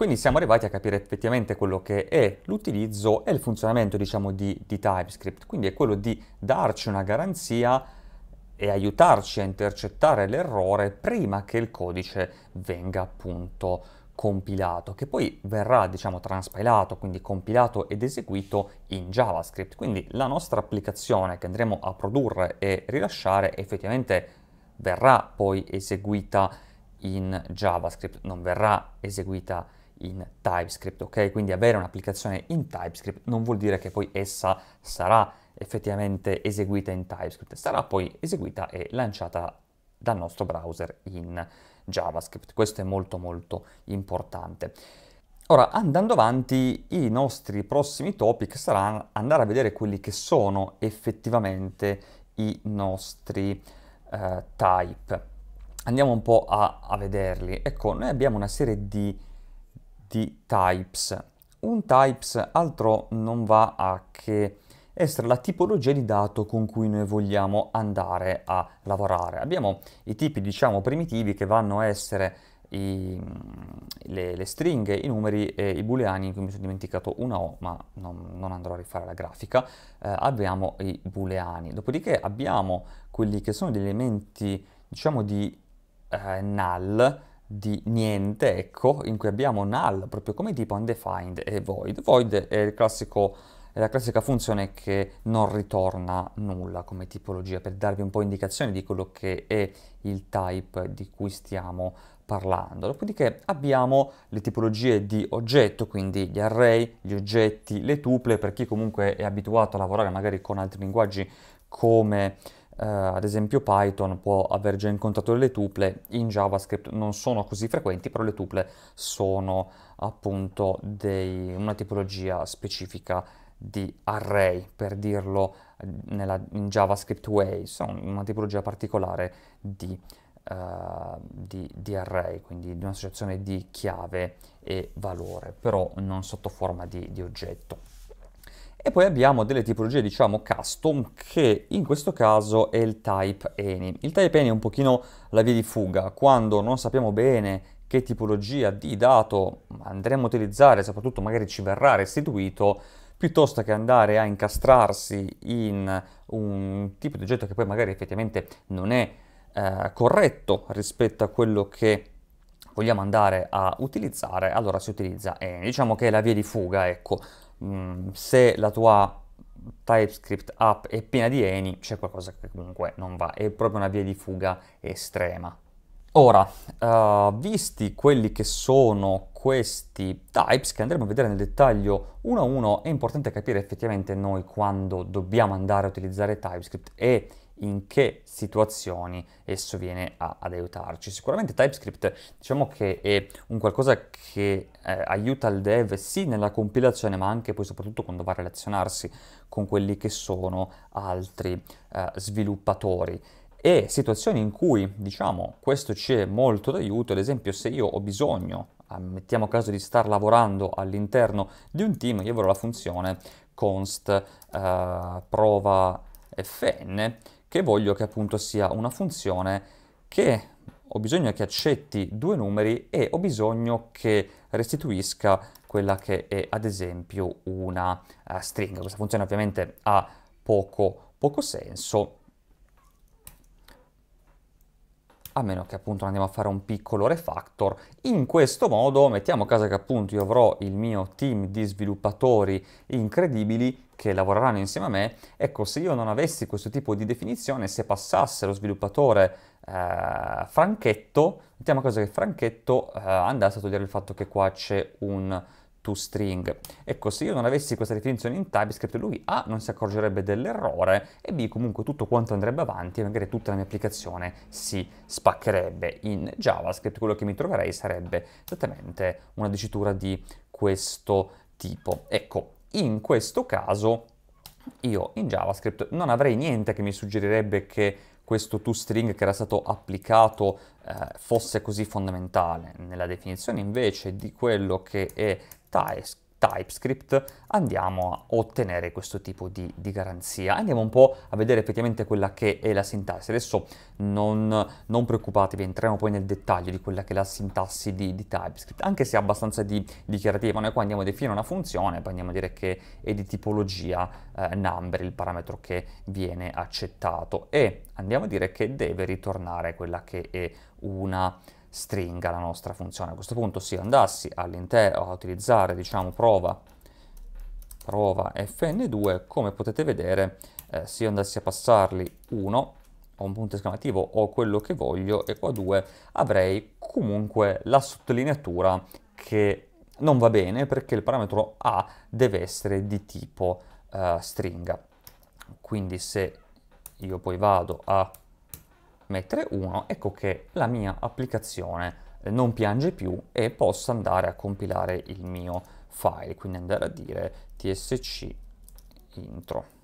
Quindi siamo arrivati a capire effettivamente quello che è l'utilizzo e il funzionamento diciamo, di, di, TypeScript, quindi è quello di darci una garanzia e aiutarci a intercettare l'errore prima che il codice venga appunto compilato, che poi verrà diciamo transpilato, quindi compilato ed eseguito in JavaScript. Quindi la nostra applicazione che andremo a produrre e rilasciare effettivamente verrà poi eseguita in JavaScript, non verrà eseguita in JavaScript in TypeScript, ok? Quindi avere un'applicazione in TypeScript non vuol dire che poi essa sarà effettivamente eseguita in TypeScript, sarà poi eseguita e lanciata dal nostro browser in JavaScript. Questo è molto molto importante. Ora, andando avanti, i nostri prossimi topic saranno andare a vedere quelli che sono effettivamente i nostri eh, type. Andiamo un po' a, a vederli. Ecco, noi abbiamo una serie di di types. Un types altro non va a che essere la tipologia di dato con cui noi vogliamo andare a lavorare. Abbiamo i tipi, diciamo, primitivi che vanno a essere i, le, le, stringhe, i numeri e i booleani, in cui mi sono dimenticato una O, ma non, non andrò a rifare la grafica, eh, abbiamo i booleani. Dopodiché abbiamo quelli che sono gli elementi, diciamo, di eh, null, di niente, ecco, in cui abbiamo null proprio come tipo undefined e void. Void è, classico, è la classica funzione che non ritorna nulla come tipologia, per darvi un po' indicazione di quello che è il type di cui stiamo parlando. Dopodiché abbiamo le tipologie di oggetto, quindi gli array, gli oggetti, le tuple, per chi comunque è abituato a lavorare magari con altri linguaggi come Uh, ad esempio Python può aver già incontrato delle tuple, in JavaScript non sono così frequenti, però le tuple sono appunto dei, una tipologia specifica di array, per dirlo nella, in JavaScript way, sono una tipologia particolare di, uh, di, di array, quindi di un'associazione di chiave e valore, però non sotto forma di, di oggetto. E poi abbiamo delle tipologie, diciamo, custom, che in questo caso è il type any. Il type any è un pochino la via di fuga, quando non sappiamo bene che tipologia di dato andremo a utilizzare, soprattutto magari ci verrà restituito, piuttosto che andare a incastrarsi in un tipo di oggetto che poi magari effettivamente non è eh, corretto rispetto a quello che vogliamo andare a utilizzare, allora si utilizza eh, Diciamo che è la via di fuga, ecco. Mm, se la tua TypeScript app è piena di eni, c'è qualcosa che comunque non va, è proprio una via di fuga estrema. Ora, uh, visti quelli che sono questi types che andremo a vedere nel dettaglio uno a uno, è importante capire effettivamente noi quando dobbiamo andare a utilizzare TypeScript e in che situazioni esso viene a, ad aiutarci. Sicuramente TypeScript diciamo che è un qualcosa che eh, aiuta il dev sì nella compilazione ma anche poi soprattutto quando va a relazionarsi con quelli che sono altri eh, sviluppatori e situazioni in cui diciamo questo ci è molto d'aiuto, ad esempio se io ho bisogno ah, mettiamo caso di star lavorando all'interno di un team, io avrò la funzione const eh, prova fn che voglio che appunto sia una funzione che ho bisogno che accetti due numeri e ho bisogno che restituisca quella che è ad esempio una uh, eh, stringa. Questa funzione ovviamente ha poco, poco senso, a meno che appunto andiamo a fare un piccolo refactor. In questo modo mettiamo a casa che appunto io avrò il mio team di sviluppatori incredibili che lavoreranno insieme a me, ecco, se io non avessi questo tipo di definizione, se passasse lo sviluppatore eh, franchetto, mettiamo a caso che franchetto eh, andasse a togliere il fatto che qua c'è un toString. Ecco, se io non avessi questa definizione in TypeScript, lui A non si accorgerebbe dell'errore e B comunque tutto quanto andrebbe avanti e magari tutta la mia applicazione si spaccherebbe in JavaScript. Quello che mi troverei sarebbe esattamente una dicitura di questo tipo. Ecco, in questo caso io in JavaScript non avrei niente che mi suggerirebbe che questo toString che era stato applicato eh, fosse così fondamentale. Nella definizione invece di quello che è TypeScript TypeScript andiamo a ottenere questo tipo di, di, garanzia. Andiamo un po' a vedere effettivamente quella che è la sintassi. Adesso non, non, preoccupatevi, entriamo poi nel dettaglio di quella che è la sintassi di, di TypeScript, anche se è abbastanza di, dichiarativa. Noi qua andiamo a definire una funzione, poi andiamo a dire che è di tipologia eh, number, il parametro che viene accettato, e andiamo a dire che deve ritornare quella che è una stringa la nostra funzione. A questo punto se andassi all'interno a utilizzare diciamo prova, prova fn2, come potete vedere eh, se io andassi a passarli 1 o un punto esclamativo o quello che voglio e qua 2 avrei comunque la sottolineatura che non va bene perché il parametro a deve essere di tipo eh, stringa. Quindi se io poi vado a mettere 1, ecco che la mia applicazione non piange più e posso andare a compilare il mio file, quindi andare a dire tsc intro.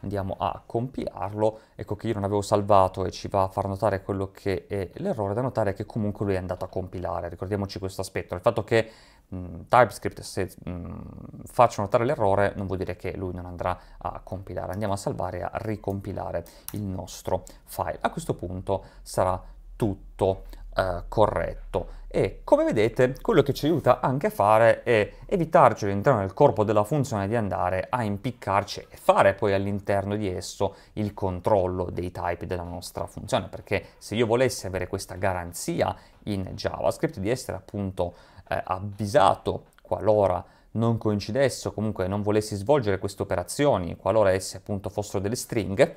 Andiamo a compilarlo, ecco che io non avevo salvato e ci va a far notare quello che è l'errore, da notare che comunque lui è andato a compilare, ricordiamoci questo aspetto, il fatto che Mm, TypeScript se mh, mm, faccio notare l'errore non vuol dire che lui non andrà a compilare, andiamo a salvare e a ricompilare il nostro file. A questo punto sarà tutto eh, corretto e come vedete quello che ci aiuta anche a fare è evitarci di entrare nel corpo della funzione di andare a impiccarci e fare poi all'interno di esso il controllo dei type della nostra funzione perché se io volessi avere questa garanzia in JavaScript di essere appunto eh, avvisato qualora non coincidesse o comunque non volessi svolgere queste operazioni, qualora esse appunto fossero delle stringhe,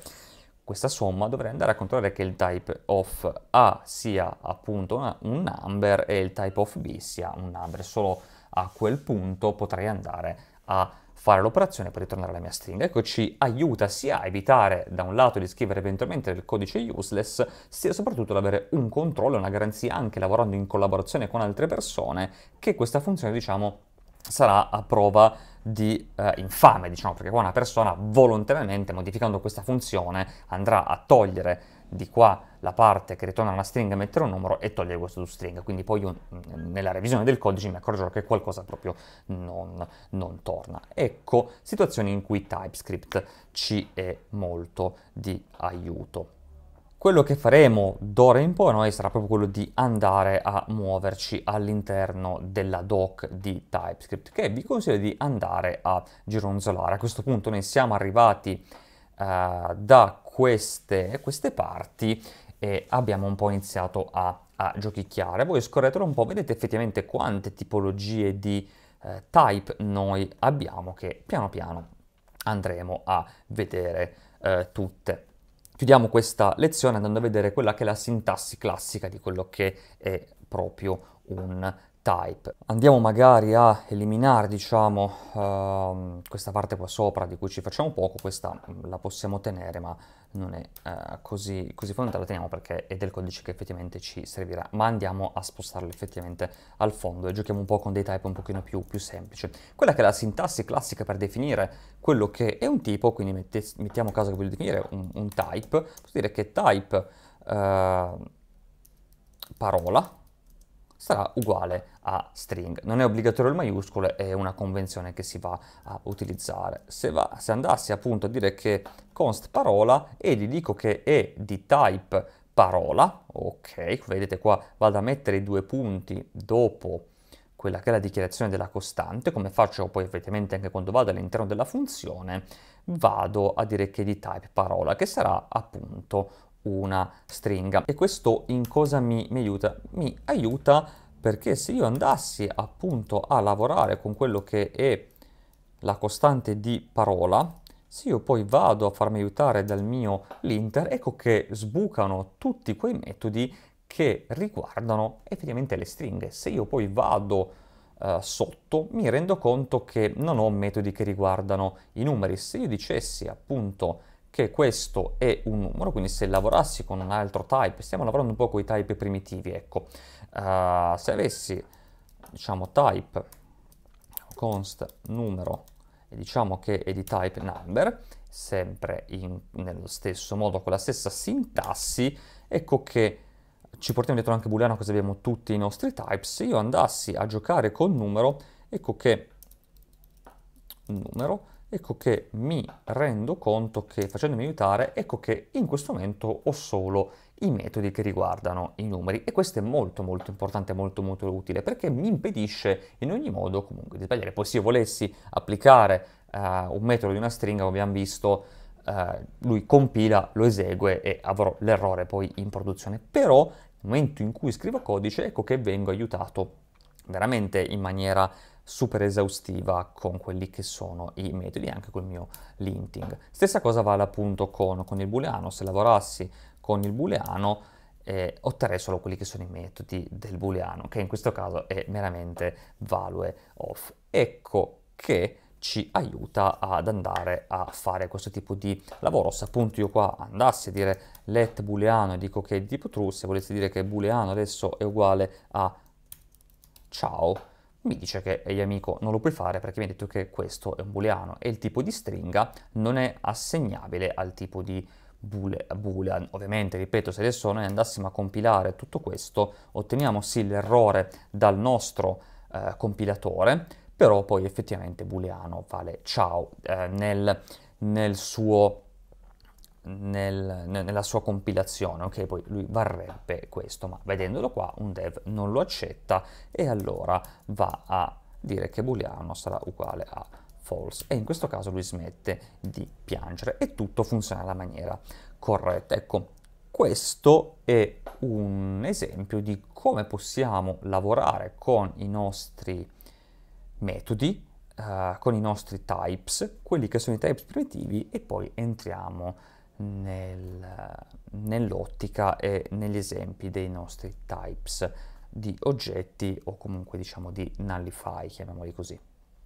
questa somma dovrei andare a controllare che il type of A sia appunto una, un number e il type of B sia un number. Solo a quel punto potrei andare a fare l'operazione per ritornare alla mia stringa. Ecco, ci aiuta sia a evitare da un lato di scrivere eventualmente del codice useless, sia soprattutto ad avere un controllo e una garanzia anche lavorando in collaborazione con altre persone che questa funzione, diciamo, sarà a prova di eh, infame, diciamo, perché qua una persona volontariamente modificando questa funzione andrà a togliere di qua la parte che ritorna una stringa mettere un numero e togliere questo stringa. quindi poi io mm, nella revisione del codice mi accorgerò che qualcosa proprio non, non torna. Ecco situazioni in cui TypeScript ci è molto di aiuto. Quello che faremo d'ora in poi noi sarà proprio quello di andare a muoverci all'interno della doc di TypeScript, che vi consiglio di andare a gironzolare. A questo punto noi siamo arrivati uh, da queste, queste parti eh, abbiamo un po' iniziato a, a giochicchiare. Voi scorretelo un po', vedete effettivamente quante tipologie di eh, type noi abbiamo che piano piano andremo a vedere eh, tutte. Chiudiamo questa lezione andando a vedere quella che è la sintassi classica di quello che è proprio un type. Andiamo magari a eliminare diciamo uh, questa parte qua sopra di cui ci facciamo poco, questa mm, la possiamo tenere ma non è uh, così, così fondamentale, la teniamo perché è del codice che effettivamente ci servirà, ma andiamo a spostarla effettivamente al fondo e giochiamo un po' con dei type un pochino più, più semplici. Quella che è la sintassi classica per definire quello che è un tipo, quindi mette, mettiamo caso che voglio definire un, un type, posso dire che type uh, parola, sarà uguale a string. Non è obbligatorio il maiuscolo, è una convenzione che si va a utilizzare. Se, va, se andassi appunto a dire che const parola e gli dico che è di type parola, ok, vedete qua vado a mettere i due punti dopo quella che è la dichiarazione della costante, come faccio poi effettivamente anche quando vado all'interno della funzione, vado a dire che di type parola, che sarà appunto una stringa. E questo in cosa mi, mi aiuta? Mi aiuta perché se io andassi appunto a lavorare con quello che è la costante di parola, se io poi vado a farmi aiutare dal mio linter, ecco che sbucano tutti quei metodi che riguardano effettivamente le stringhe. Se io poi vado eh, sotto, mi rendo conto che non ho metodi che riguardano i numeri. Se io dicessi appunto che questo è un numero, quindi se lavorassi con un altro type, stiamo lavorando un po' con i type primitivi, ecco, uh, se avessi, diciamo, type const numero e diciamo che è di type number, sempre in, nello stesso modo, con la stessa sintassi, ecco che ci portiamo dietro anche booleano così abbiamo tutti i nostri types, se io andassi a giocare col numero, ecco che numero ecco che mi rendo conto che facendomi aiutare, ecco che in questo momento ho solo i metodi che riguardano i numeri e questo è molto molto importante, molto molto utile perché mi impedisce in ogni modo comunque di sbagliare. Poi se io volessi applicare uh, un metodo di una stringa, come abbiamo visto, uh, lui compila, lo esegue e avrò l'errore poi in produzione. Però nel momento in cui scrivo codice, ecco che vengo aiutato veramente in maniera super esaustiva con quelli che sono i metodi, anche col mio linting. Stessa cosa vale appunto con, con il booleano, se lavorassi con il booleano eh, otterrei solo quelli che sono i metodi del booleano, che in questo caso è meramente value of. Ecco che ci aiuta ad andare a fare questo tipo di lavoro. Se appunto io qua andassi a dire let booleano e dico che è di tipo true, se volessi dire che booleano adesso è uguale a ciao, mi dice che, ehi amico, non lo puoi fare perché mi ha detto che questo è un booleano e il tipo di stringa non è assegnabile al tipo di boolean. Ovviamente, ripeto, se adesso noi andassimo a compilare tutto questo, otteniamo sì l'errore dal nostro eh, compilatore, però poi effettivamente booleano vale ciao eh, nel, nel suo nel, nella sua compilazione, ok? Poi lui varrebbe questo, ma vedendolo qua un dev non lo accetta e allora va a dire che booleano sarà uguale a false e in questo caso lui smette di piangere e tutto funziona alla maniera corretta. Ecco, questo è un esempio di come possiamo lavorare con i nostri metodi, eh, con i nostri types, quelli che sono i types primitivi e poi entriamo nel, nell'ottica e negli esempi dei nostri types di oggetti o comunque diciamo di nullify, chiamiamoli così.